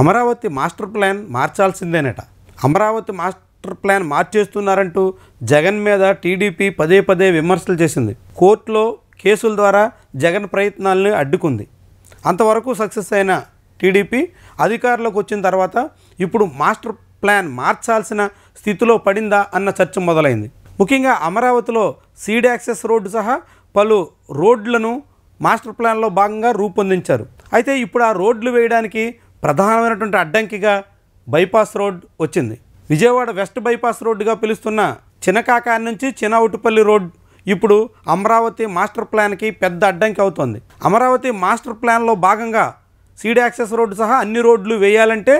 Amaravati master plan మార్చాల్సిందేనట Amaravati master plan మార్చేస్తున్నారంటూ జగన్ మీద టీడీపీ పదే పదే విమర్శలు చేసింది కోర్టులో కేసుల ద్వారా జగన్ ప్రయత్నాలని అడ్డుకుంది అంతవరకు సక్సెస్ అయిన టీడీపీ అధికారంలోకి వచ్చిన తర్వాత ఇప్పుడు మాస్టర్ ప్లాన్ మార్చాల్సిన స్థితిలో పడిందా అన్న చర్చ మొదలైంది ముఖ్యంగా అమరావతిలో సీడ్ యాక్సెస్ రోడ్డు సహా పలు రోడ్లను మాస్టర్ ప్లాన్లో భాగంగా రూపొందించారు అయితే ఇప్పుడు ఆ రోడ్లు వేయడానికి ప్రధానమైనటువంటి అడ్డంకిగా బైపాస్ రోడ్ వచ్చింది విజయవాడ వెస్ట్ బైపాస్ రోడ్డుగా పిలుస్తున్న చిన్నకాకా నుంచి చినవుటుపల్లి రోడ్ ఇప్పుడు అమరావతి మాస్టర్ ప్లాన్కి పెద్ద అడ్డంకి అవుతోంది అమరావతి మాస్టర్ ప్లాన్లో భాగంగా సీడ్ యాక్సెస్ రోడ్డు సహా అన్ని రోడ్లు వేయాలంటే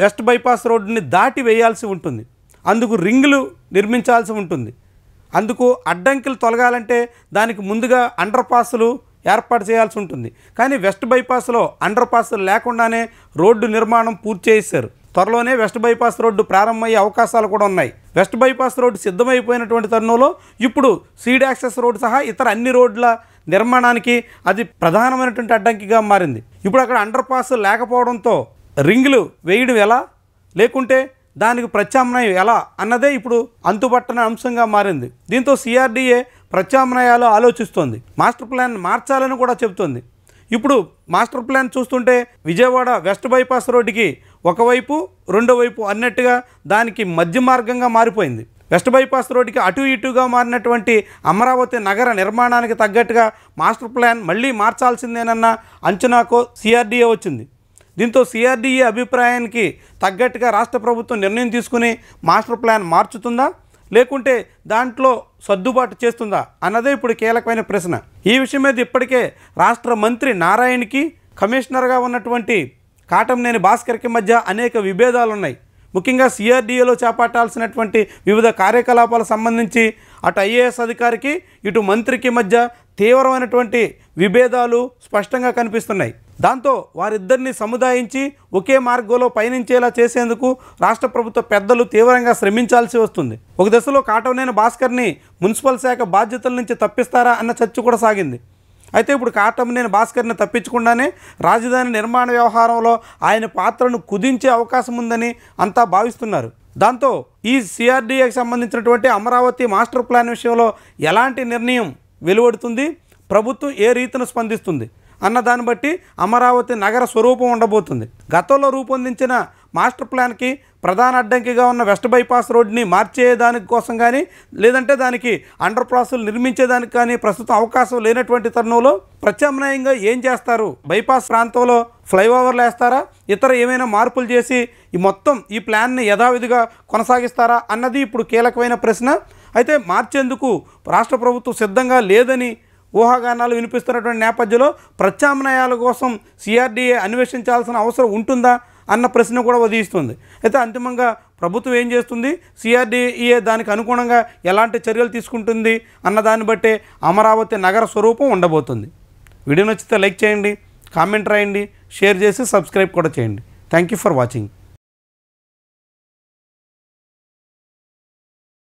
వెస్ట్ బైపాస్ రోడ్డుని దాటి వేయాల్సి ఉంటుంది అందుకు రింగులు నిర్మించాల్సి ఉంటుంది అందుకు అడ్డంకిలు తొలగాలంటే దానికి ముందుగా అండర్ పాసులు ఏర్పాటు చేయాల్సి ఉంటుంది కానీ వెస్ట్ బైపాస్లో అండర్ పాస్ లేకుండానే రోడ్డు నిర్మాణం పూర్తి చేశారు త్వరలోనే వెస్ట్ బైపాస్ రోడ్డు ప్రారంభమయ్యే అవకాశాలు కూడా ఉన్నాయి వెస్ట్ బైపాస్ రోడ్డు సిద్ధమైపోయినటువంటి తరుణంలో ఇప్పుడు సీడ్ యాక్సెస్ రోడ్డు సహా ఇతర అన్ని రోడ్ల నిర్మాణానికి అది ప్రధానమైనటువంటి అడ్డంకిగా మారింది ఇప్పుడు అక్కడ అండర్ పాస్ లేకపోవడంతో రింగులు వేయడం ఎలా లేకుంటే దానికి ప్రత్యామ్నాయం ఎలా అన్నదే ఇప్పుడు అంతుపట్టన అంశంగా మారింది దీంతో సిఆర్డీఏ ప్రత్యామ్నాయాలు ఆలోచిస్తోంది మాస్టర్ ప్లాన్ మార్చాలని కూడా చెబుతోంది ఇప్పుడు మాస్టర్ ప్లాన్ చూస్తుంటే విజయవాడ వెస్ట్ బైపాస్ రోడ్డుకి ఒకవైపు రెండో వైపు అన్నట్టుగా దానికి మధ్య మార్గంగా మారిపోయింది వెస్ట్ బైపాస్ రోడ్డుకి అటు ఇటుగా మారినటువంటి అమరావతి నగర నిర్మాణానికి తగ్గట్టుగా మాస్టర్ ప్లాన్ మళ్ళీ మార్చాల్సిందేనన్న అంచనాకో సిఆర్డీఏ వచ్చింది దీంతో సిఆర్డీఏ అభిప్రాయానికి తగ్గట్టుగా రాష్ట్ర ప్రభుత్వం నిర్ణయం తీసుకుని మాస్టర్ ప్లాన్ మార్చుతుందా లేకుంటే దాంట్లో సర్దుబాటు చేస్తుందా అన్నదే ఇప్పుడు కీలకమైన ప్రశ్న ఈ విషయం మీద ఇప్పటికే రాష్ట్ర మంత్రి నారాయణకి కమిషనర్గా ఉన్నటువంటి కాటంనేని భాస్కర్కి మధ్య అనేక విభేదాలు ఉన్నాయి ముఖ్యంగా సిఆర్డీఏలో చేపట్టాల్సినటువంటి వివిధ కార్యకలాపాలకు సంబంధించి అటు ఐఏఎస్ అధికారికి ఇటు మంత్రికి మధ్య తీవ్రమైనటువంటి విభేదాలు స్పష్టంగా కనిపిస్తున్నాయి దాంతో వారిద్దరిని సముదాయించి ఒకే మార్గంలో పయనించేలా చేసేందుకు రాష్ట్ర ప్రభుత్వ పెద్దలు తీవ్రంగా శ్రమించాల్సి వస్తుంది ఒక దశలో కాటవనేని భాస్కర్ని మున్సిపల్ శాఖ బాధ్యతల నుంచి తప్పిస్తారా అన్న చర్చ కూడా సాగింది అయితే ఇప్పుడు కాటమనేని భాస్కర్ని తప్పించకుండానే రాజధాని నిర్మాణ వ్యవహారంలో ఆయన పాత్రను కుదించే అవకాశం ఉందని అంతా భావిస్తున్నారు దాంతో ఈ సిఆర్డీఏకి సంబంధించినటువంటి అమరావతి మాస్టర్ ప్లాన్ విషయంలో ఎలాంటి నిర్ణయం వెలువడుతుంది ప్రభుత్వం ఏ రీతిన స్పందిస్తుంది అన్న దాన్ని బట్టి అమరావతి నగర స్వరూపం ఉండబోతుంది గతంలో రూపొందించిన మాస్టర్ ప్లాన్కి ప్రధాన అడ్డంకిగా ఉన్న వెస్ట్ బైపాస్ రోడ్ని మార్చేదానికి కోసం కానీ లేదంటే దానికి అండర్ పాసులు నిర్మించేదానికి కానీ ప్రస్తుతం అవకాశం లేనటువంటి తరుణంలో ప్రత్యామ్నాయంగా ఏం చేస్తారు బైపాస్ ప్రాంతంలో ఫ్లైఓవర్లు వేస్తారా ఇతర ఏమైనా మార్పులు చేసి ఈ మొత్తం ఈ ప్లాన్ని యథావిధిగా కొనసాగిస్తారా అన్నది ఇప్పుడు కీలకమైన ప్రశ్న అయితే మార్చేందుకు రాష్ట్ర ప్రభుత్వం సిద్ధంగా లేదని ఊహాగానాలు వినిపిస్తున్నటువంటి నేపథ్యంలో ప్రత్యామ్నాయాల కోసం సిఆర్డీఏ అన్వేషించాల్సిన అవసరం ఉంటుందా అన్న ప్రశ్న కూడా వదిలిస్తుంది అయితే అంతిమంగా ప్రభుత్వం ఏం చేస్తుంది సిఆర్డీఏ దానికి అనుగుణంగా ఎలాంటి చర్యలు తీసుకుంటుంది అన్న దాన్ని బట్టే అమరావతి నగర స్వరూపం ఉండబోతుంది వీడియో నచ్చితే లైక్ చేయండి కామెంట్ రాయండి షేర్ చేసి సబ్స్క్రైబ్ కూడా చేయండి థ్యాంక్ యూ ఫర్ వాచింగ్